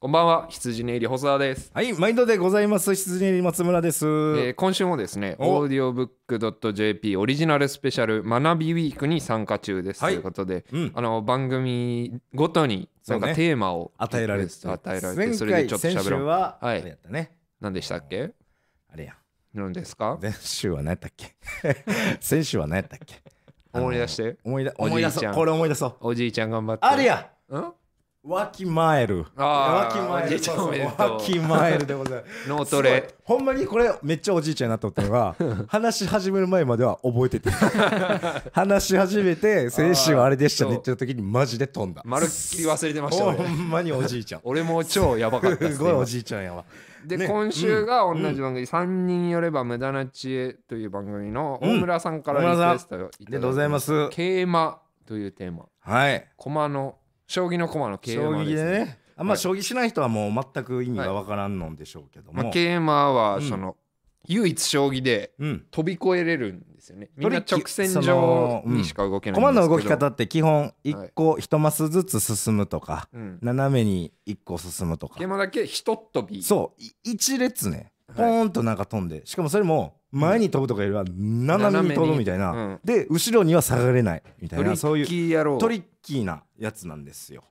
こんばんは、羊ねり細田です。はい、毎度でございます。羊ねり松村です。えー今週もですね、オーディオブックドット JP オリジナルスペシャル学びウィークに参加中です、はいということで、うんあの番組ごとになんそかテーマを与えられて与えられて、それでちょっとし喋べろう。は、はいあれやったね。何でしたっけ？あれや。何ですか？先週は何やったっけ先週は何やったっけ思い出して。思い出思い出そうこれ思い出そう。おじいちゃん頑張って。あれやん？わきまえる。わきまえる。わきまえるでございます。脳トレ。ほんまにこれめっちゃおじいちゃんになったこが話し始める前までは覚えてて 話し始めて精神はあれでしたねって言った時にマジで飛んだ。まるっきり忘れてました。ほんまにおじいちゃん。俺も超やばかったす、すごいおじいちゃんやわ。で、今週が同じ番組「3人よれば無駄な知恵」という番組の大村さんからリクエストをいただきまうん、ございます。というテーマ。はい。駒の将棋の駒の桂馬ですね。ねあんま将棋しない人はもう全く意味がわからんのでしょうけども。まあ、桂馬はその、唯一将棋で飛び越えれるんですよね。うん、みんな直線上にしか動けないんですけど、うん、駒の動き方って基本1個1マスずつ進むとか、はい、斜めに1個進むとか。桂馬だけ一飛び。そう一列ねポーンとなんか飛んでしかもそれも前に飛ぶとかよりは斜めに飛ぶみたいな、うん、で後ろには下がれないみたいなそういうトリッキーなやつなんですよ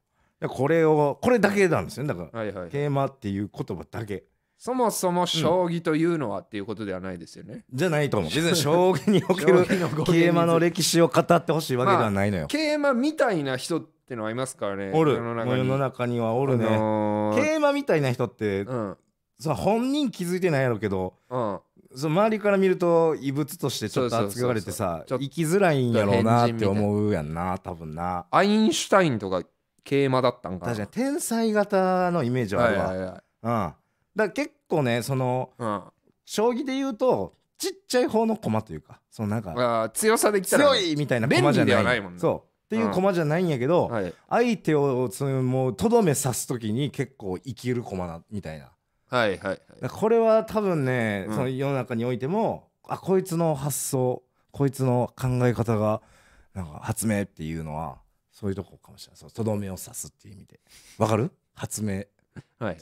これをこれだけなんですよねだから、はいはい、桂馬っていう言葉だけそもそも将棋というのは、うん、っていうことではないですよね。じゃないと思う。別に将棋における桂 馬の歴史を語ってほしいわけではないのよ、まあ、桂馬みたいな人ってのはいますからね。おる。世の中にはおるね、あのー。桂馬みたいな人って、うん、さ本人気づいてないやろうけど、うん、そう周りから見ると異物としてちょっと扱われてさ生きづらいんやろうなって思うやんな多分なアインシュタインとか桂馬だったんかな確かに天才型のイメージはあるわ、はいはいはい、うん、だから結構ねその、うん、将棋で言うとちっちゃい方の駒というかそのなんか強さできたら、強いみたいな駒じゃないないもん、ね、そうっていう駒じゃないんやけど、うんはい、相手をそのもうとどめ刺す時に結構生きる駒なみたいなはいはい、はい、これは多分ね、うん、その世の中においてもあこいつの発想こいつの考え方がなんか発明っていうのはそういうとこかもしれないとどめを刺すっていう意味でわかる発明はい、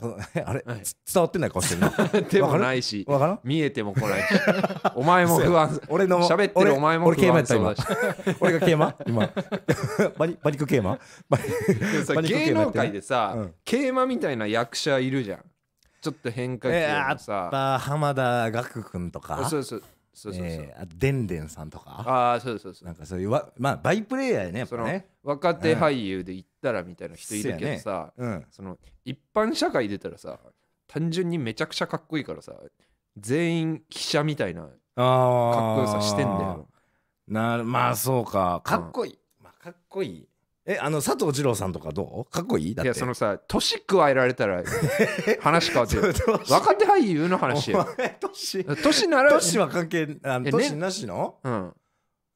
あれ、はい、伝わってない顔してるの もないし見えても来ないしお前も不安俺の喋ってるお前も不安ケうマし俺が桂馬今バリバリク桂マ芸能界でさ、うん、マみたいな役者いるじゃんちょっと変化球のさ、えー、あった浜田岳君とかそうそうそうそうそう、えー、あでんでんさんとかああそうそうそうなんかそういうわまあバイプレーヤーねやっぱね若手俳優で言ったらみたいな人いるけどさ、うんねうん、その一般社会出たらさ単純にめちゃくちゃかっこいいからさ全員記者みたいなかっこよさしてんだよなまあそうかかっこいい、うん、まあ、かっこいいえ、あの、佐藤二郎さんとかどうかっこいいだっいて。やそのさ年加えられたら 話変わって若手俳優の話よ年、年なら年は関係、あえ年なしのうん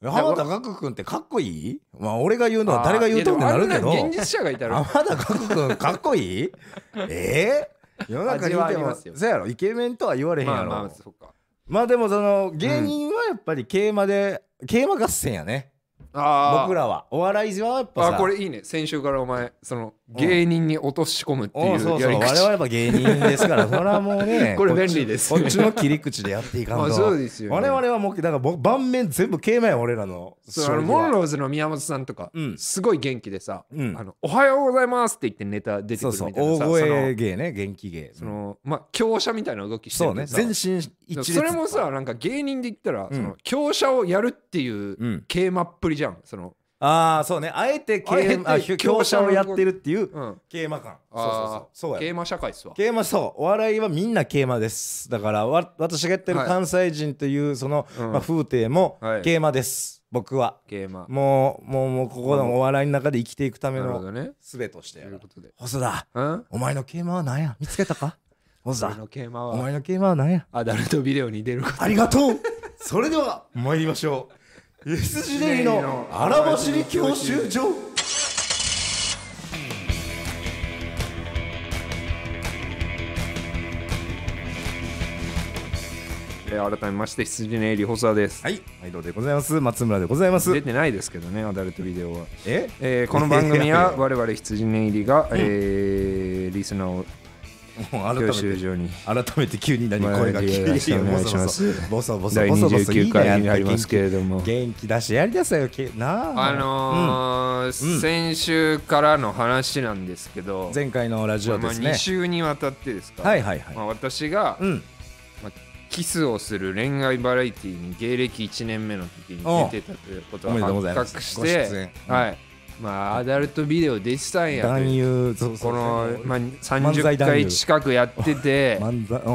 浜田岳君ってかっこいいまあ、俺が言うのは誰が言うとんってなるけど現実者がいたら浜田岳君かっこいいええ世の中にはありますよそうやろイケメンとは言われへんやろ、まあまあ、まあそっかでもその芸人はやっぱり桂馬で、桂馬合戦やね僕らはお笑いはやっぱさあこれいいね先週からお前その芸人に落とし込むっていうやり口、うそうそう我々は芸人ですから それはもうねこれ便利ですこ、っちの切り口でやっていかんとそうですよ、ね、我々はもうだから盤面全部消えない俺らのそうモンローズの宮本さんとか、うん、すごい元気でさ、うん、あの「おはようございます」って言ってネタ出てくるみたいなさ大声芸ね元気芸そのまあ強者みたいな動きしてるね全身一列それもさなんか芸人で言ったら、その強者をやるっていうテーマっぷりじゃんそのああそうねあえて強者をやってるっていう桂馬感、そうそうそう桂馬社会っすわ桂馬そうお笑いはみんな桂馬ですだからわ私がやってる関西人というその、まあ、風景も桂馬です、僕は桂馬もうもうもうここのお笑いの中で生きていくためのすべとして細田、お前の桂馬は何や見つけたか細田お前の桂馬は何やアダルトビデオに出るありがとうそれでは参りましょう SGD の荒走り教習所えー改めまして羊 g d のエリホサです、はい、はいどうでございます。松村でございます出。てないですけどねアダルトビデオはええーこの番組は我々羊ネイリが、えーリスナーをもう改め改めて急に何声が急にボソボソボソボソボソボソいいねありますけれども元気出しやりださよなあの先週からの話なんですけど前回のラジオですね、2週にわたってですかはいはいはい、まあ、私が、キスをする恋愛バラエティーに芸歴1年目の時に出てたということが発覚してはいまあ、アダルトビデオ出てたんや男そうそうこの、まあ、30回近くやってて 漫才、う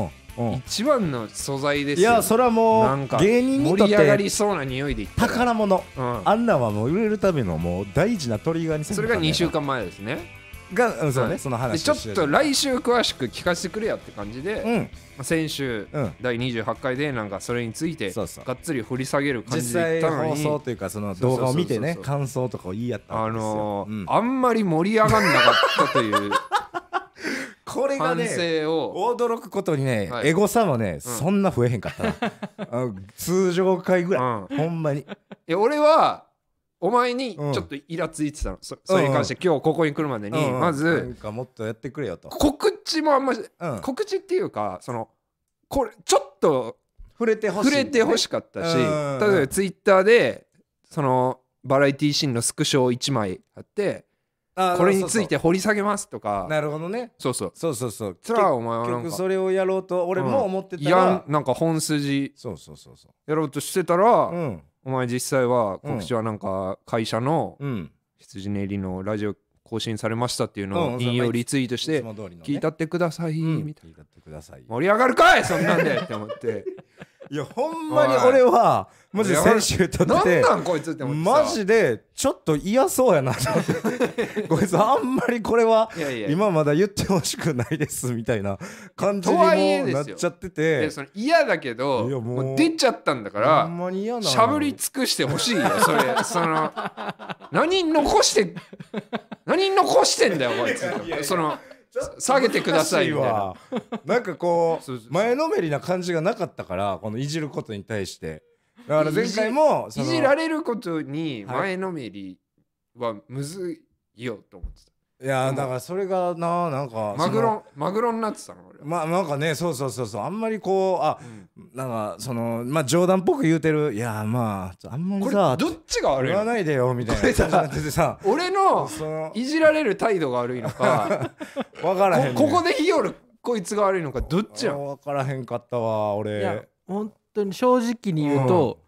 んうん、一番の素材ですいやそれはもう芸人にとって盛り上がりそうな匂いで宝物、うん、あんなはもう売れるためのもう大事なトリガーにそれが2週間前ですねが、うん、そうね、その話ちょっと来週詳しく聞かせてくれやって感じで、うんまあ、先週、うん、第28回でなんかそれについてそうそうがっつり掘り下げる感じでいったのに実際放送というかその動画を見てね感想とかを言い合ったんですよ、あのー、あんまり盛り上がんなかったという これがね驚くことにね、はい、エゴサもね、うん、そんな増えへんかった 通常回ぐらい、うん、ほんまにいや俺はお前にちょっとイラついてたの、そそれに関して今日ここに来るまでに、まず、なんかもっとやってくれよと告知もあんまり、告知っていうかそのこれちょっと触れてほし,、触れてほしかったし、例えばツイッターでそのバラエティーシーンのスクショを1枚あってあこれについて掘り下げますとかなるほどねそうそうそうそうそうそらお前はなそれをやろうと俺も思ってたら、うん、いやなんか本筋そうそうそうそうやろうとしてたら、うん、お前実際は告知はなんか会社の羊ネイリのラジオ更新されましたっていうのを引用リツイートして聞いたってくださいみたいな聞いてください盛り上がるかいそんなんで って思っていやほんまに俺はマジ先週とってなんこいつってマジでちょっと嫌そうやなと思ってこいつあんまりこれは今まだ言ってほしくないですみたいな感じにもなっちゃってて嫌だけどもう出ちゃったんだからしゃぶり尽くしてほしいよそれその何残して何残してんだよこいつその。下げてくださいみな。なんかこう前のめりな感じがなかったからこのいじることに対してだから前回もいじられることに前のめりはむずいよと思ってた。いやだからそれがななんかマグロマグロになってたの俺まあなんかねそうそうそうそうあんまりこうあ、うん、なんかそのまあ冗談っぽく言うてるいやまああんまりさどっちが悪いの言わないでよみたいな俺のいじられる態度が悪いのか分 からへん、ね、ここでひよるこいつが悪いのかどっちや分からへんかったわ俺いや本当に正直に言うと、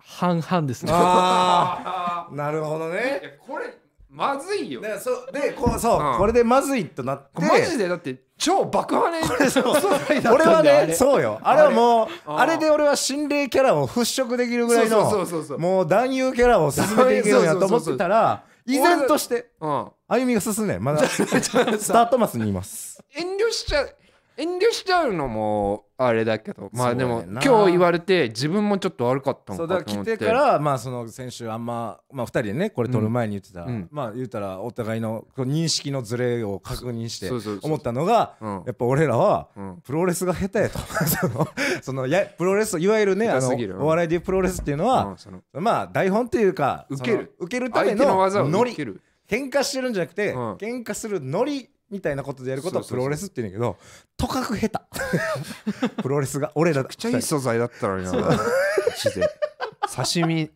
うん、半々ですねああ なるほどねこれまずいよだからそでこうそう、うんこれでまずいとなってマジでだって超爆破ねう俺はねそうよあれはもうああれれで俺は心霊キャラを払拭できるぐらいのそうそうそうそうもう男優キャラを進めていけるんやと思ってたら依然としてうん、歩みが進んねまだスタートマスにいます遠慮しちゃう遠慮しちゃうのもあれだけどまあでも今日言われて自分もちょっと悪かったのかとってだから来てからまあその先週あんままあ2人でねこれ撮る前に言ってた、うんうん、まあ言うたらお互いの認識のズレを確認して思ったのがやっぱ俺らはプロレスが下手やと そのやプロレスいわゆるねあのお笑いでプロレスっていうのは、まあ台本っていうか受ける受けるためのノリ喧嘩してるんじゃなくて、喧嘩するノリみたいなことでやることはプロレスって言うんだけどとかく下手 プロレスが俺らめちゃいい素材だったのになマ刺身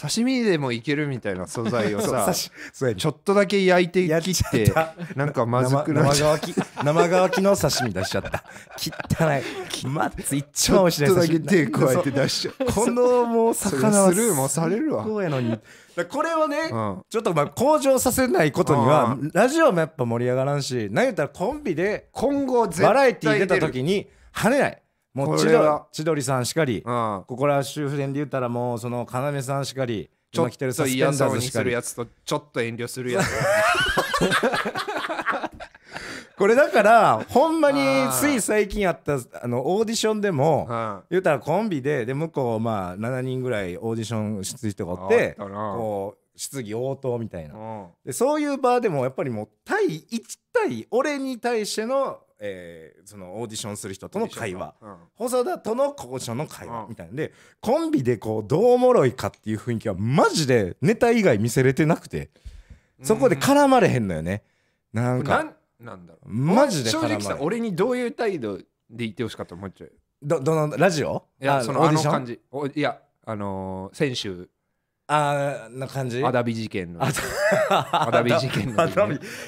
刺身でもいけるみたいな素材をさちょっとだけ焼いて切ってなんかまずくなっちゃ生乾きの刺身出しちゃった汚いまず一番おしちょっとだけ手加えて出しちゃうこのもう魚はスルーもされるわこやのにこれをね、うん、ちょっとまあ向上させないことには、ラジオもやっぱ盛り上がらんし何言ったらコンビで今後バラエティー出た時に跳ねないもう千鳥さんしかり、うん、ここら周辺で言ったらもうその要さんしかりちょっと嫌そうにするやつとちょっと遠慮するやつ これだからほんまについ最近あったあのオーディションでも言うたらコンビでで向こうまあ7人ぐらいオーディション出人がおってこう質疑応答みたいなでそういう場でもやっぱりもう対1対俺に対してのえー、そのオーディションする人との会話、うん、細田との交渉の会話みたいなんで、うん、コンビでこうどうおもろいかっていう雰囲気はマジでネタ以外見せれてなくてそこで絡まれへんのよねなんかなんだろうマジで正直さ俺にどういう態度で言ってほしかったもうちょいどどのラジオいやそのあの感じいやあのー、先週あな感じアダビ事件のアダビ事件の、い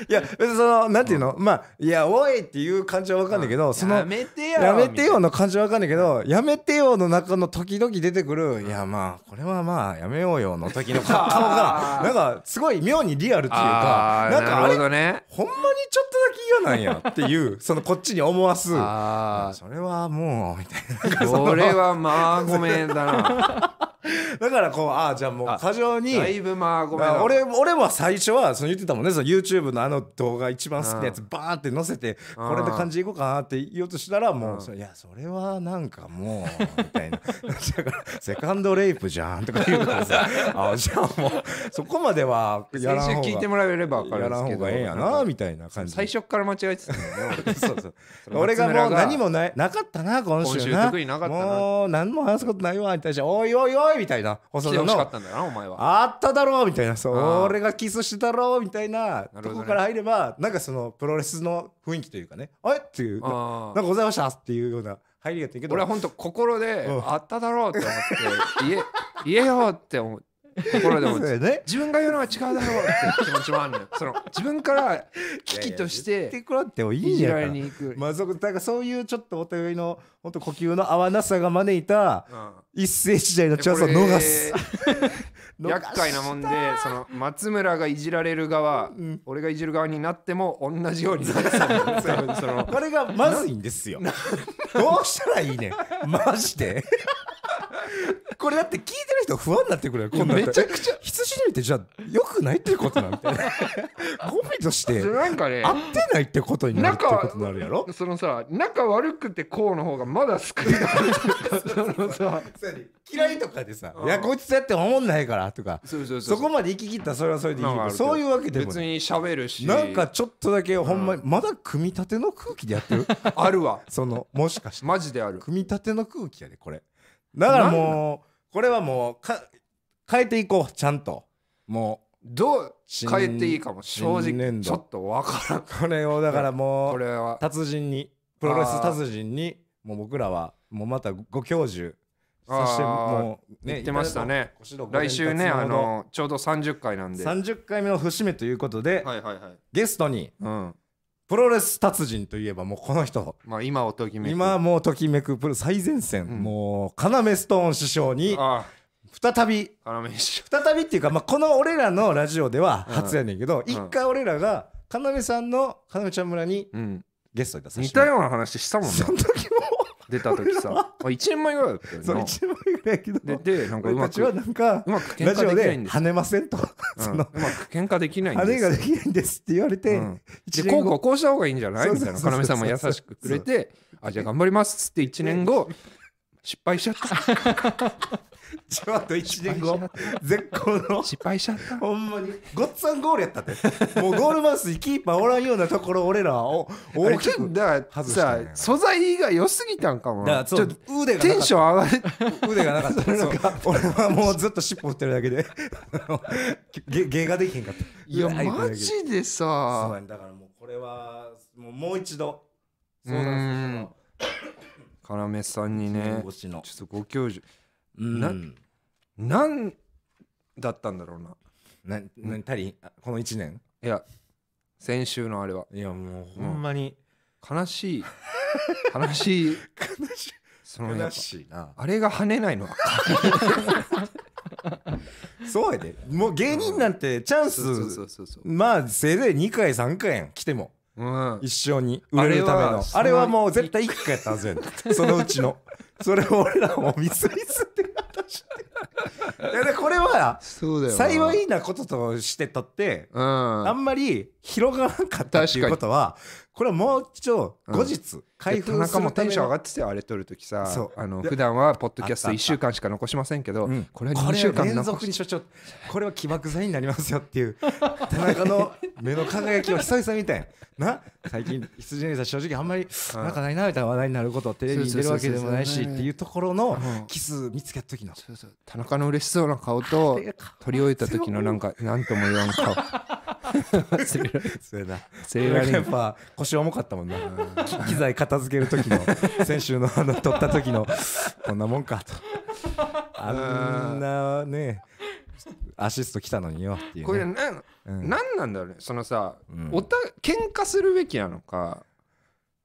や別にそのなんていうの、まあ「いやおい!」っていう感じは分かんないけど、その「やめてよ」やめてよの感じは分かんないけど「やめてよ」の中の時々出てくる「いやまあこれはまあやめようよ」の時の顔が なんかすごい妙にリアルっていうかなんかあれ、ね、ほんまにちょっとだけ嫌なんやっていう そのこっちに思わすあそれはもうみたいなそれはまあごめんだな だからこうああじゃあもう過剰にだいぶまあごめん俺俺は最初はその言ってたもんねその YouTube のあの動画一番好きなやつバーって載せてこれで感じいこうかなって言おうとしたらもういやそれはなんかもうみたいな だからセカンドレイプじゃんとか言うからさあじゃあもうそこまではやらん方が聞いてもらえればやらん方がええやなみたいな感じ最初から間違えてたんね そうそう俺がもう何もないなかったな今週な今週なかったなもう何も話すことないわに対しておいおいおいみたいな細野のあっただろうみたいなそ俺がキスしてたろうみたいなとこから入ればなんかそのプロレスの雰囲気というかねあれっていうなんかございましたっていうような入りやったけど俺は本当心であっただろうって思って 言えよって思って。ところでも、ね、自分が言うのは違うだろうって気持ちもあるのよ その自分から危機としてってこらってもいいじゃんいまあそだからそういうちょっとお互いの本当呼吸の合わなさが招いた、一世時代のチャンスを逃す 厄介なもんでその松村がいじられる側、うん、俺がいじる側になっても同じようになる そこれがまずいんですよどうしたらいいねマジでこれだって聞いてる人不安になってくるよめちゃくちゃ羊にってじゃあよくないってことなみたいなゴとしてかね合ってないってことになるってことになるやろそのさ仲悪くてこうの方がまだ少いのさ嫌いとかでさ「いやこいつやって思んないから」とかそこまで行き切ったらそれはそれでいいけどそういうわけでも別に喋るしなんかちょっとだけほんままだ組み立ての空気でやってる あるわそのもしかしてマジである組み立ての空気やでこれだからもうこれはもうか変えていこうちゃんともうどう変えていいかも正直ちょっと分からんこれをだからもうこれは達人にプロレス達人にもう僕らはもうまたご教授そしてもうね言ってましたね来週ねあのちょうど30回なんで30回目の節目ということで、はいはいはい、ゲストに、うん、プロレス達人といえばもうこの人、まあ、今をときめく今もうときめくプロ最前線、うん、もう要ストーン師匠に再び再びっていうか、まあ、この俺らのラジオでは初やねんけど、うん、一回俺らが要さんの要ちゃん村にゲストに出さ似たような話したもんねその時も出た時さあ1年前ぐらいだったよそう1年前ぐらいやけどででなんかうまくはなんかうまく喧嘩できないんです跳ねませんと、うそのうまく喧嘩できないんです跳ねができないんですって言われて、うん、でこうこうこうした方がいいんじゃないみたいな要さんも優しくくれてあじゃあ頑張りますっって1年後失敗しちゃった ちょっと1年後、絶好の。失敗しちゃった。ほんまに。ごっつんゴールやったって。もうゴールマウスにキーパーおらんようなところ、俺らを大きくだからさ、素材が良すぎたんかもちょっと腕がテンション上がる。腕がなかった。か 俺はもうずっと尻尾振ってるだけで。芸ができへんかった。いや、マジでさ。そうやだからもうこれは、もう一度、相談する。要さんにね、ちょっとご教授。うんななんだったんだろうな何何たりあこの1年いや先週のあれはいやもうほんまに悲しい 悲しい悲しいそのやしいなあれが跳ねないのは そうやでもう芸人なんてチャンスまあせいぜい2回3回やん来てもうん、一生に売れるためのあれはもう絶対1個やったはずやねそのうちのそれを俺らもミスミスって形でこれは幸いなこととしてとって、うん、あんまり広がらんかったっていうことはこれはもうちょ後日、開封する田中もテンション上がってたよあれ撮る時さあの普段はポッドキャスト1週間しか残しませんけど、これは2週間連続に所長これは起爆剤になりますよっていう 田中の目の輝きを久々みたいな最近羊のさん正直あんまりなんかないなみたいな話題になることテレビに出るわけでもないしっていうところのキス見つけた時の田中の嬉しそうな顔と取り終えた時のなんか何とも言わん顔 そうやなセルラリンやっぱ腰重かったもんな 機材片付ける時の先週のあの撮った時の こんなもんかとあんなねアシスト来たのによっていう、ね、これな、うん、なんだろうねそのさ、うん、おた喧嘩するべきなのか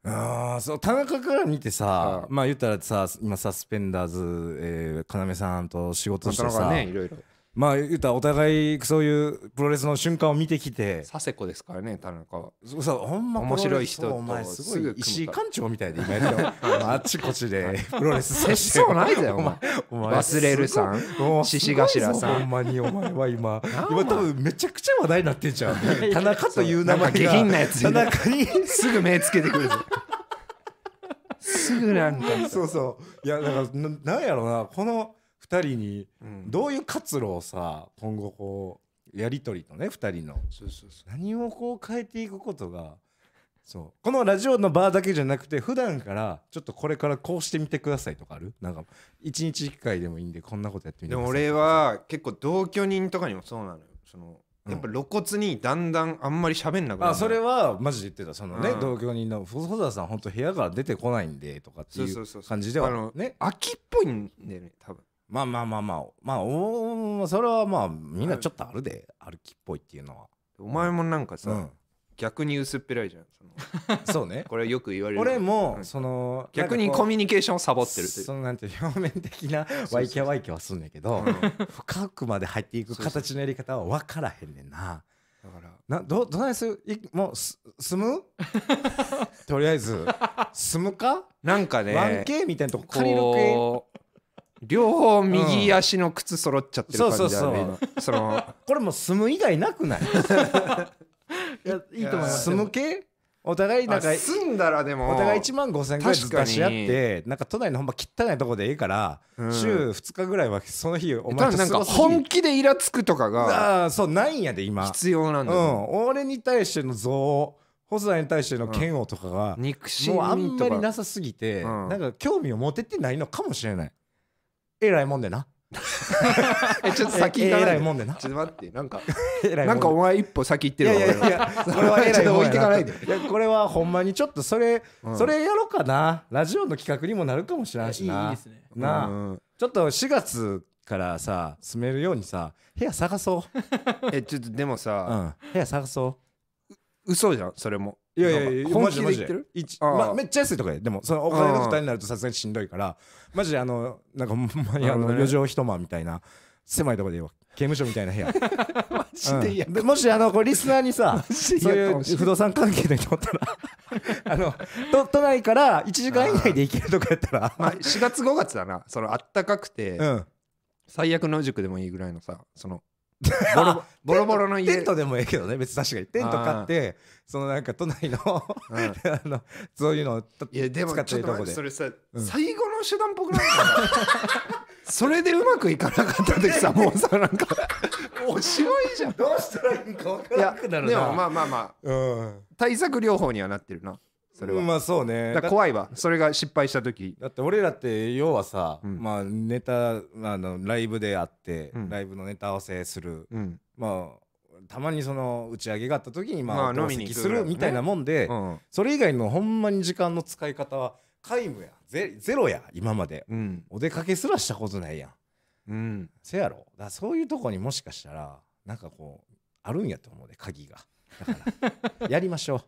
あそう田中から見てさ、まあ言ったらさ今サスペンダーズ要、えー、さんと仕事してさ、ね、いろいろまあ言うたらお互いそういうプロレスの瞬間を見てきて佐世子ですからね田中はそうさほんま面白い人とお前すごい石井館長みたいで今やっ あっちこっちでプロレス接しそうないだよお前お前忘れるさん獅子頭さんほんまにお前は今 今多分めちゃくちゃ話題になってんじゃん田中という名前が下品なやつ田中にすぐ目つけてくるぞ すぐなんかそうそういやだからななんやろうなこの2人にどういう活路をさ今後こうやり取りとね2人の何をこう変えていくことがそうこのラジオの場だけじゃなくて普段からちょっとこれからこうしてみてくださいとかあるなんか一日1回でもいいんでこんなことやってみてくださいでも俺は結構同居人とかにもそうなのよそのやっぱ露骨にだんだんあんまり喋んなくなる、うん、それはマジで言ってたそのね、うん、同居人の細田さん本当部屋から出てこないんでとかっていう感じではね秋っぽいんだよね多分まあまあまあまあまあおそれはまあみんなちょっとあるで歩きっぽいっていうのはお前もなんかさ、うん逆に薄っぺらいじゃんそ そうねこれよく言われる俺も、その逆にコミュニケーションをサボってるそのなんて表面的な ワイキャワイキャはすんねんけど、深くまで入っていく形のやり方は分からへんねんなだからなどどないするもうす住む とりあえず住むかなんかね 1K みたいなとこ借りる系両方右足の靴揃っちゃってる感じだね、そうそうそうその これもう住む以外なくないいやいいと思います住む系お互いなんか住んだらでもお互い1万5000ぐらい出し合ってなんか都内のほんま汚いとこでええから、うん、週2日ぐらいはその日お前となんか本気でイラつくとかがあそうないんやで今必要なんだ、うん、俺に対しての憎悪細田に対しての嫌悪とかが、うん、憎しみとかもうあんまりなさすぎて、うん、なんか興味を持ててないのかもしれないえらいもんでな えちょっと先行かないでえらいもんでなちょっと待ってなんかえらいなんかお前一歩先行ってるわいやいやいやこれはえらいもん置いてかないでいやこれはほんまにちょっとそれ、うん、それやろうかなラジオの企画にもなるかもしれないしないいですねなあ、うん、ちょっと4月からさ住めるようにさ部屋探そう えちょっとでもさ、うん、部屋探そうう嘘じゃんそれもいやいやいや本気で言ってる一まあ、めっちゃ安いとかででもそのお金の負担になるとさすがにしんどいからマジであのなんかほんまに あの余剰一間みたいな狭いとこで刑務所みたいな部屋 マジで嫌、うん、もしあのこれリスナーにさそういう不動産関係の人おったら あの都都内から1時間以内で行けるとかやったらまあ4月5月だなそのあったかくて、うん、最悪の塾でもいいぐらいのさその ボロ ボロボロの家テントでもええけどね別に確かにテント買ってそのなんか都内の あのそういうのをいやでも使ってるとこでそれさ、うん、最後の手段っぽくないそれでうまくいかなかった時さもうさなんかおしまいじゃんどうしたらいいか分からなくなるなでもまあまあまあ、うん、対策療法にはなってるなそれはまあそうねだ怖いわそれが失敗した時だって俺らって要はさ、うん、まあネタあのライブであって、うん、ライブのネタ合わせする、うん、まあたまにその打ち上げがあった時にまあ飲みにするみたいなもんで、ね、それ以外のほんまに時間の使い方は皆無やゼゼロや今まで、お出かけすらしたことないやん、うん、せやろだそういうとこにもしかしたらなんかこうあるんやと思うで鍵がだから やりましょう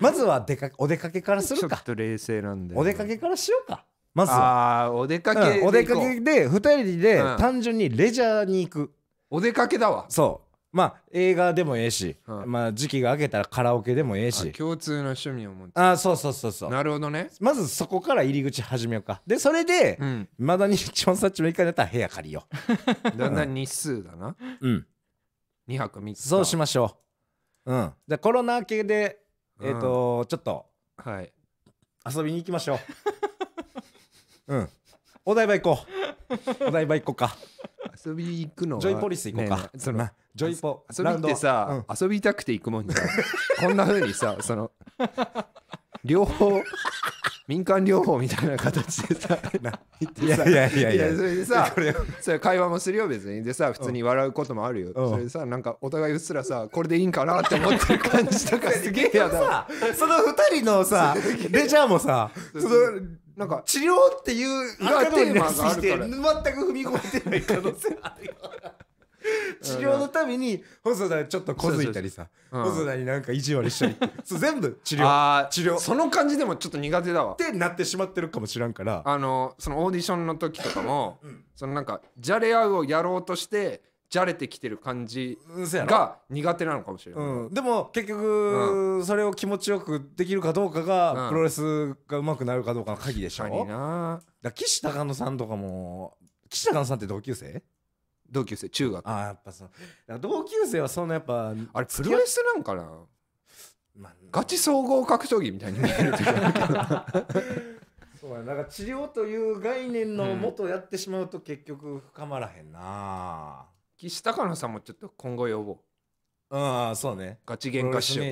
まずはでかお出かけからするちょっと冷静なんでお出かけからしようかまずああお出かけでう、んお出かけで2人で単純にレジャーに行くお出かけだわそうまあ映画でもええし、うんまあ、時期が明けたらカラオケでもええし共通の趣味を持ってああそうそうそうそうなるほどねまずそこから入り口始めようかでそれで、うんまだに一番さっちも行かれたら部屋借りようだんだん日数だなう、うん、2泊3日そうしましょううんでコロナ明けでえっ、ー、と、ちょっとはい遊びに行きましょう うんお台場行こうお台場行こうか遊びに行くのはジョイポリス行こうか、ねそのジョイポ遊びってさ、うん、遊びたくて行くもんじゃんこんなふうにさその両方民間療法みたいな形でさいやいやいやいやそれでさそれ会話もするよ別にでさ普通に笑うこともあるよ、それでさなんかお互いうっすらさこれでいいんかなって思ってる感じとかすげえやだその2人のさ レジャーもさそのなんか治療っていうテーマがあるから全く踏み込めてない可能性あるよ治療のために細田ちょっとこづいたりさ細田になんか意地悪したり そう全部治療治療その感じでもちょっと苦手だわってなってしまってるかもしらんからあのそのオーディションの時とかも、そのなんかじゃれ合うをやろうとしてじゃれてきてる感じが苦手なのかもしれない、うん、でも結局、それを気持ちよくできるかどうかが、プロレスがうまくなるかどうかの鍵でしょ、うなだ岸高野さんとかも岸高野さんって同級生同級生中学あやっぱそう同級生はそんなやっぱあれプロレスなんかな、まあ、ガチ総合格闘技みたいに見えるそうやなんか治療という概念のもとやってしまうと結局深まらへんな、うん、岸高野さんもちょっと今後呼ぼうああそうねガチ喧嘩師匠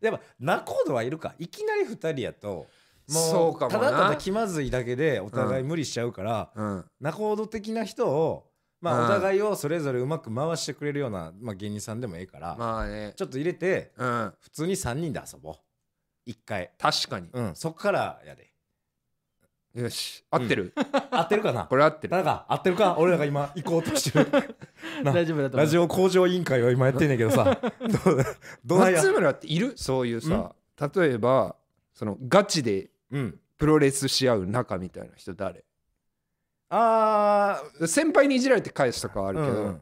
やっぱ仲人はいるかいきなり2人やともうただただ気まずいだけでお互い無理しちゃうから仲人、うんうん、的な人をまあ、お互いをそれぞれうまく回してくれるような、まあ、芸人さんでもええから、まあね、ちょっと入れて、うん、普通に3人で遊ぼう1回確かに、うん、そっからやでよし合ってる、うん、合ってるかな これ合ってるなんか合ってるか俺らが今行こうとしてる 大丈夫だとラジオ向上委員会は今やってんねんけどさ どど松村っているそういうさ例えばそのガチでプロレスし合う仲みたいな人誰、ああ先輩にいじられて返すとかはあるけど、うん、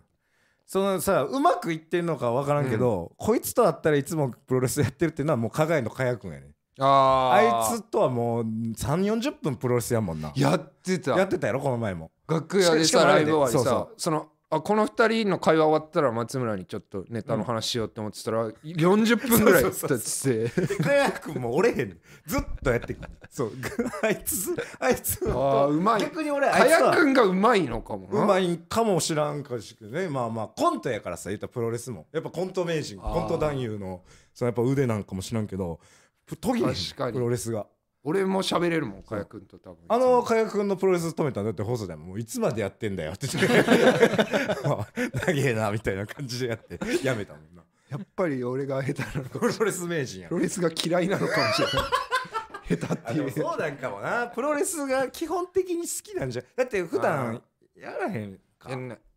そのさうまくいってんのか分からんけど、こいつと会ったらいつもプロレスやってるっていうのはもう加害の加谷君やねああいつとはもう3四4 0分プロレスやもんなやってたやってたやろこの前も楽屋でさライブ終わりさそのあこの2人の会話終わったら松村にちょっとネタの話しようって思ってたら、うん、40分ぐらい経ってて早君も折れへんずっとやってそう あいつあいつあうまい逆に俺あい君がうまいのかもうまいかもしらんかしくねまあまあコントやからさ言ったプロレスもやっぱコント名人コント男優のそのやっぱ腕なんかも知らんけど途ぎれプロレスが俺も喋れるもん、かやくんと多分。あの、かやくんのプロレス止めたんだって放送でも、もういつまでやってんだよって言って長えな、みたいな感じでやって、やめたもんな。やっぱり俺が下手なのか。プロレス名人や。プロレスが嫌いなのかもしれない。下手っていう。そうなんかもな。プロレスが基本的に好きなんじゃ。だって普段やらへんか。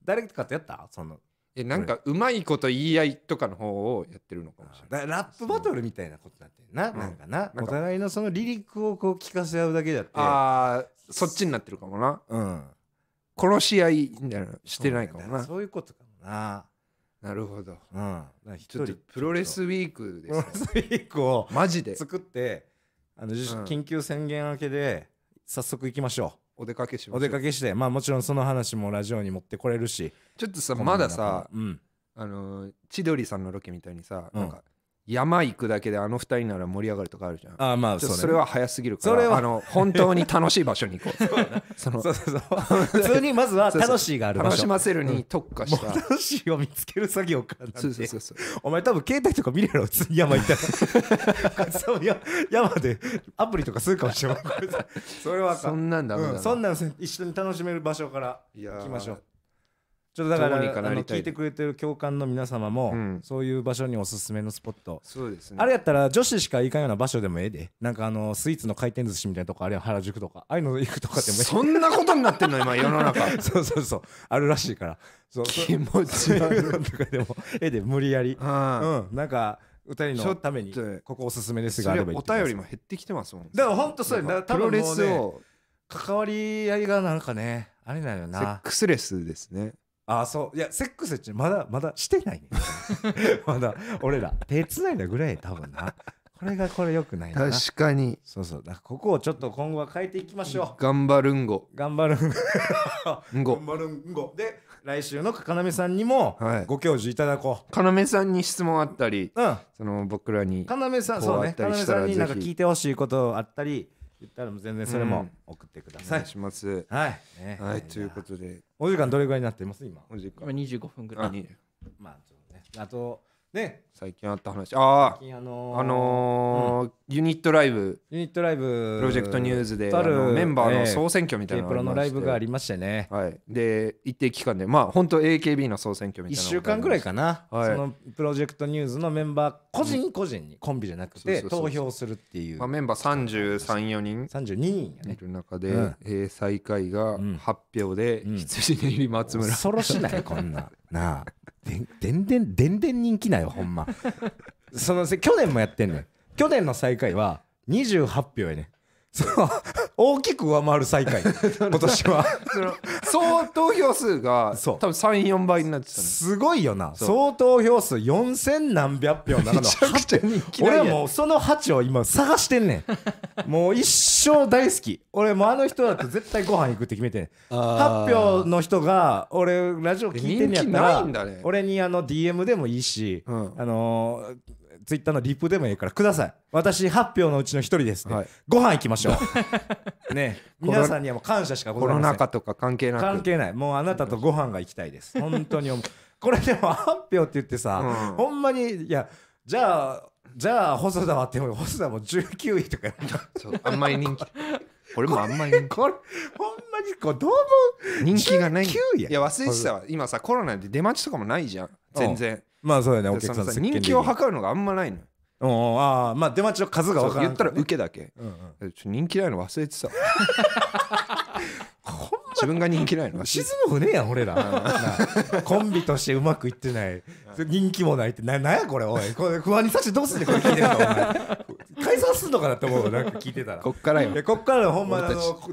誰かとやったそのえなんかうまいこと言い合いとかの方をやってるのかもしれないラップバトルみたいなことだってな、うん、なんかなお互いのそのリリックをこう聞かせ合うだけだってああそっちになってるかもなうん殺し合いみたいなしてないかもなそういうことかもななるほど、うん、ちょっとプロレスウィークです、ね、プロレスウィークをマジで作ってあの緊急宣言明けで早速行きましょうお出かけしまお出かけしてまあもちろんその話もラジオに持ってこれるしちょっとさのまださ、うんあの千鳥さんのロケみたいにさ、うんなんか山行くだけであの二人なら盛り上がるとかあるじゃんあまあそ,、それは早すぎるからそれはあの本当に楽しい場所に行こう そそうそうそう普通にまずは楽しいがある場所楽しませるに特化した、うん、楽しいを見つける作業かそうそうそうそうお前多分携帯とか見れろ山行ったら そうや山でアプリとかするかもしれないそれはそんなんだ、うん、そんなん一緒に楽しめる場所から行きましょうちょっとだからあの聞いてくれてる教官の皆様も、うん、そういう場所におすすめのスポットそうです、ね、あれやったら女子しか行かんような場所でもええでなんかあのスイーツの回転寿司みたいなとこあるいは原宿とかああいうの行くとかでもそんなことになってんの今世の中 そうそうそうあるらしいからそう気持ち悪いとかでもええで無理やり、うん、なんか歌のためにここおすすめですがあお便りも減ってきてますもんだから本当そうやプロレスを関わり合いがなんかねあれなよなセックスレスですねあそういやセックスってまだまだしてないね まだ俺ら手つないだぐらい多分なこれがこれよくないな確かにそうそうだからここをちょっと今後は変えていきましょう頑張るんご頑張るんご頑張るんごで来週のかなめさんにもはいご教授いただこかなめさんに質問あったりう、その僕らに要かなめさんそうあねったりしたらさんになんか聞いてほしいことあったり言ったら全然それも送ってください。お願いします。はい。ね、はい、ということで。お時間どれぐらいになってます今。お時間。今25分ぐらい。まあ、ちょっとね。あと、ね最近あった話あああのー、あのーうん、ユニットライブユニットライブプロジェクトニューズであメンバーの総選挙みたいなのがありまして、プロのライブがありましてね、はい、で一定期間でまあ本当 AKB の総選挙みたいな1週間ぐらいかな、はい、そのプロジェクトニューズのメンバー個人個人に、コンビじゃなくて投票するっていう、まあ、メンバー334人32人いる中で、うん、えー、最下位が発表で、うん、羊ねり松村、恐ろしないこんななあでんでんでんでん人気ないよほんまその去年もやってんねん去年の最下位は28票やねそう大きく上回る最下位 今年は総投票数が多分34倍になってた、ね、すごいよな総投票数4000何百票の中の俺はもうその8を今探してんねん もう一生大好き俺もうあの人だと絶対ご飯行くって決めてん8票の人が俺ラジオ聞いてんやったら、ね、俺にあの DM でもいいし、うん、あのーツイッターのリプでもいいからください私発表のうちの一人ですね、はい、ご飯行きましょう ね皆さんにはもう感謝しかございませんコロナ禍とか関係なく関係ないもうあなたとご飯が行きたいです 本当に思うこれでも発表って言ってさ、うん、ほんまにいやじゃあじゃあ細田はって細田も19位とか そうあんまり人気これもあんまり人気これほんまにこうどうも人気がない位やいや忘れてたわ今さコロナで出待ちとかもないじゃん全然まあそうだねお客さん人気を測るのがあんまないのおあまあ出待ちの数が分かる言ったら受けだけ、うんうん、人気ないの忘れてた 自分が人気ないの沈む船やん俺らコンビとしてうまくいってない人気もないってなんやこれおいこれ不安にさしてどうすんねこれ聞いてるのお前解散すんのかなって思うなんか聞いてたらこっからよこっからほんま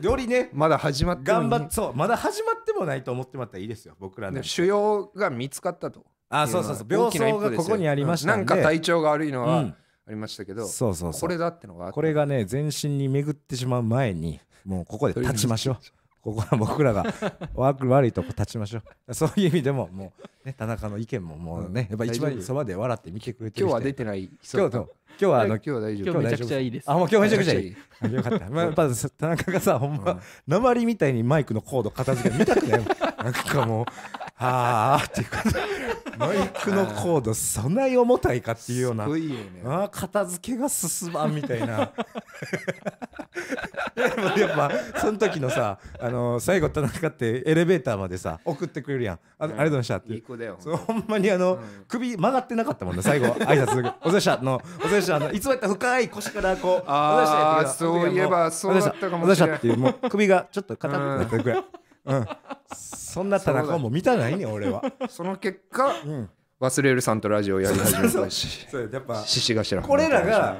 よりねまだ始まって頑張っそうまだ始まってもないと思ってもらったらいいですよ僕らね腫瘍が見つかったとあそうそうそう病巣がここにありましたなんか体調が悪いのはありましたけど、そうそうこれだってのがこれがね全身に巡ってしまう前にもうここで立ちましょう。ここは僕らが悪いとこ立ちましょう。そういう意味でも、もう、ね、田中の意見も、もうね、やっぱ一番そばで笑って見てくれてる。今日は出てない。今日、今日は、あの、今日は大丈夫。今日めちゃくちゃいいです。あ、もう今日めちゃくちゃいい。よかった。まあ、やっぱ田中がさ、ほんま、鉛みたいにマイクのコード片付け見たくない。なんかもう。ああっていうことマイクのコードそんなに重たいかっていうようなすごいよねあ片付けが進まんみたいな やっぱその時のさ、あの最後田中ってエレベーターまでさ送ってくれるやんあ,、ありがとうございましたっていい子だよそうほんまにあの、うん首曲がってなかったもんね最後挨拶 お疲れっしたのお疲れしたあのいつもやったら深い腰からこうああお疲しゃ。っそういえばそうだったかもしれないお疲れしたっていうもう首がちょっと硬くなってぐらいうん、そんな田中も見たないね俺はその結果、うん、忘れるさんとラジオやり始めたしやっぱ獅子頭これらが、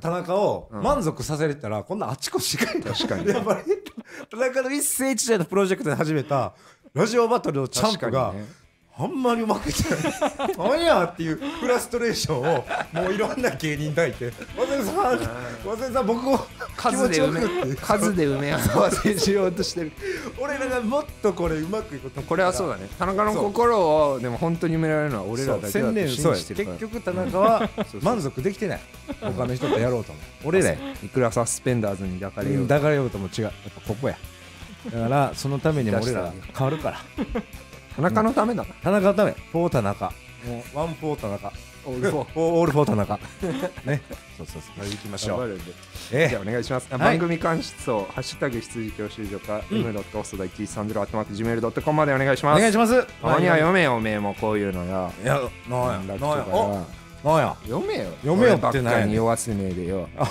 田中を満足させれたら、こんなあちこち確かにやっぱり田中の一世一代のプロジェクトで始めたラジオバトルのチャンプが、あんまりうまくいってない何 やっていうフラストレーションをもういろんな芸人抱いて「和泉さん和江さん僕を数で埋め数で埋め合わせしようとしてる俺らがもっとこれうまくいくことこれはそうだね田中の心をでも本当に埋められるのは俺らだけだと信じてるから結局田中は満足できてない他の人とやろうと思う俺らいくらサスペンダーズに抱かれよう抱かれようとも違うやっぱここやだからそのために俺ら変わるから 田中のためだな、田中のためフォー田中もうワンフォー田中 オールフォーオールフォー田中ねそうそうそう行きましょうえじゃお願いします、番組感想ハッシュタグ羊教習所か m ドット細田一三十六アットマーク g m a i ドットコムまでお願いしますお願いしますたまには読めよおめえもこういうのやいやなやなやなや読めよ読めよばっかに弱すねえでよ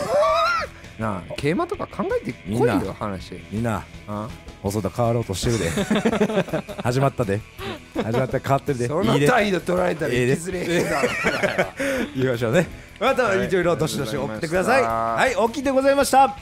なあ桂馬とか考えてこいよ話みんなああ細田変わろうとしてるで 始まったで始まった変わってるでその態度取られたらいずれ 言いましょうねまたいろいろどしどし送ってくださいはい大きいでございました